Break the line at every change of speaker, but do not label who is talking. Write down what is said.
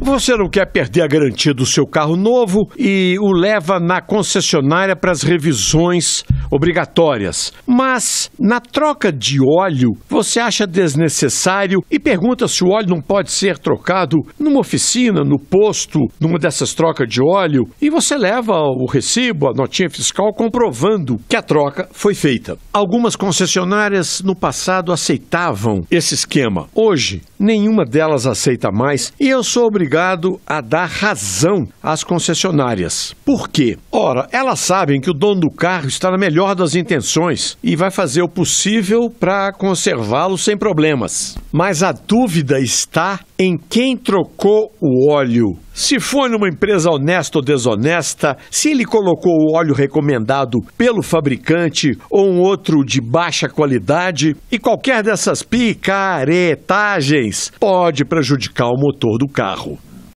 Você não quer perder a garantia do seu carro novo e o leva na concessionária para as revisões obrigatórias. Mas na troca de óleo, você acha desnecessário e pergunta se o óleo não pode ser trocado numa oficina, no posto, numa dessas trocas de óleo, e você leva o recibo, a notinha fiscal comprovando que a troca foi feita. Algumas concessionárias no passado aceitavam esse esquema. Hoje, nenhuma delas aceita mais e eu sou obrigado a dar razão às concessionárias. Por quê? Ora, elas sabem que o dono do carro está na melhor das intenções e vai fazer o possível para conservá-lo sem problemas. Mas a dúvida está em quem trocou o óleo se foi numa empresa honesta ou desonesta, se ele colocou o óleo recomendado pelo fabricante ou um outro de baixa qualidade, e qualquer dessas picaretagens pode prejudicar o motor do carro.